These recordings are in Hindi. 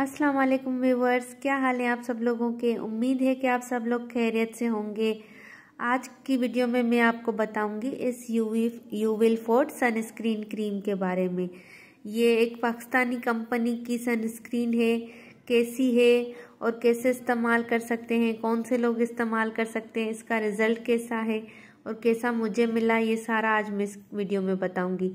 अस्सलाम वालेकुम व्यूवर्स क्या हाल है आप सब लोगों के उम्मीद है कि आप सब लोग खैरियत से होंगे आज की वीडियो में मैं आपको बताऊंगी इस UV Uvil Forte sunscreen cream के बारे में ये एक पाकिस्तानी कंपनी की सनस्क्रीन है कैसी है और कैसे इस्तेमाल कर सकते हैं कौन से लोग इस्तेमाल कर सकते हैं इसका रिज़ल्ट कैसा है और कैसा मुझे मिला ये सारा आज मैं इस वीडियो में बताऊँगी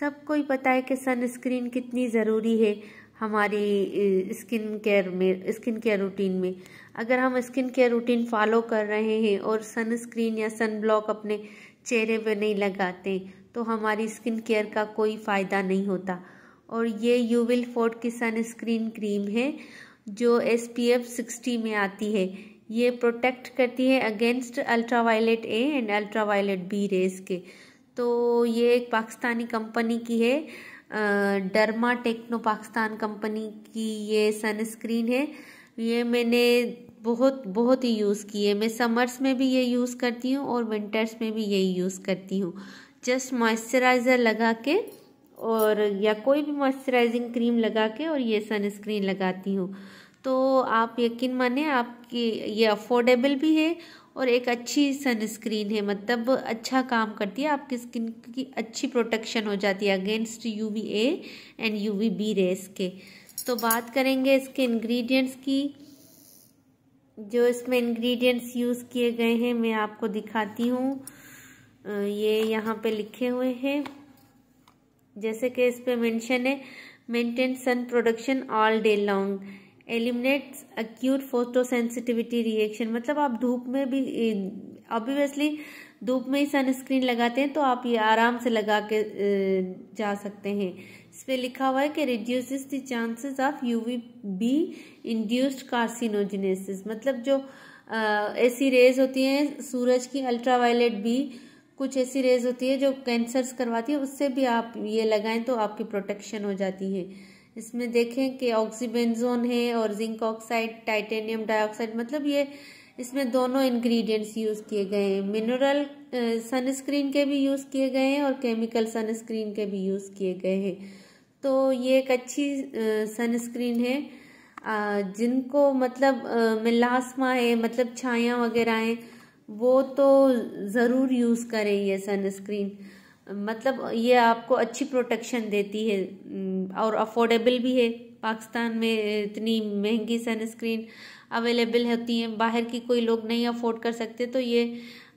सब ही पता है कि सनस्क्रीन कितनी ज़रूरी है हमारी स्किन केयर में स्किन केयर रूटीन में अगर हम स्किन केयर रूटीन फॉलो कर रहे हैं और सनस्क्रीन या सन ब्लॉक अपने चेहरे पर नहीं लगाते तो हमारी स्किन केयर का कोई फ़ायदा नहीं होता और ये यूविल फोर्ट की सनस्क्रीन क्रीम है जो एस पी एफ सिक्सटी में आती है ये प्रोटेक्ट करती है against ultraviolet A and ultraviolet B rays के तो ये एक पाकिस्तानी कंपनी की है डर्मा टेक्नो पाकिस्तान कंपनी की ये सनस्क्रीन है ये मैंने बहुत बहुत ही यूज़ की है मैं समर्स में भी ये यूज़ करती हूँ और विंटर्स में भी यही यूज़ करती हूँ जस्ट मॉइस्चराइज़र लगा के और या कोई भी मॉइस्चराइजिंग क्रीम लगा के और ये सनस्क्रीन लगाती हूँ तो आप यकीन माने आपकी ये अफोर्डेबल भी है और एक अच्छी सनस्क्रीन है मतलब अच्छा काम करती है आपकी स्किन की अच्छी प्रोटेक्शन हो जाती है against U V A and U V B rays के तो बात करेंगे इसके इंग्रेडिएंट्स की जो इसमें इंग्रेडिएंट्स यूज़ किए गए हैं मैं आपको दिखाती हूँ ये यहाँ पे लिखे हुए हैं जैसे कि इस पर मैंशन है maintain sun protection all day long eliminates acute photosensitivity reaction मतलब आप धूप में भी ऑब्वियसली धूप में ही सनस्क्रीन लगाते हैं तो आप ये आराम से लगा के जा सकते हैं इस पर लिखा हुआ है कि reduce the chances of UV B induced carcinogenesis मतलब जो ऐसी रेज होती हैं सूरज की अल्ट्रावायलेट बी कुछ ऐसी रेज होती है जो कैंसर्स करवाती है उससे भी आप ये लगाएं तो आपकी प्रोटेक्शन हो जाती है इसमें देखें कि ऑक्सीबेंजोन है और जिंक ऑक्साइड टाइटेनियम डाइऑक्साइड मतलब ये इसमें दोनों इंग्रेडिएंट्स यूज़ किए गए हैं मिनरल सनस्क्रीन के भी यूज़ किए गए हैं और केमिकल सनस्क्रीन के भी यूज़ किए गए हैं तो ये एक अच्छी सनस्क्रीन है जिनको मतलब मिलासमा है मतलब छाया वगैरह हैं वो तो ज़रूर यूज़ करें ये सनस्क्रीन मतलब ये आपको अच्छी प्रोटेक्शन देती है हम्म, और अफोर्डेबल भी है पाकिस्तान में इतनी महंगी सनस्क्रीन अवेलेबल होती हैं बाहर की कोई लोग नहीं अफोर्ड कर सकते तो ये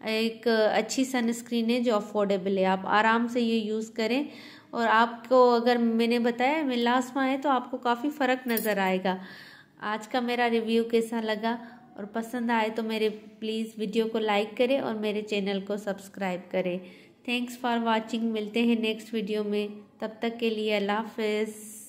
एक अच्छी सनस्क्रीन है जो अफोर्डेबल है आप आराम से ये यूज़ करें और आपको अगर मैंने बताया मैं लास्ट में आए तो आपको काफ़ी फ़र्क नज़र आएगा आज का मेरा रिव्यू कैसा लगा और पसंद आए तो मेरे प्लीज़ वीडियो को लाइक करें और मेरे चैनल को सब्सक्राइब करें थैंक्स फॉर वाचिंग मिलते हैं नेक्स्ट वीडियो में तब तक के लिए अल्लाह हाफ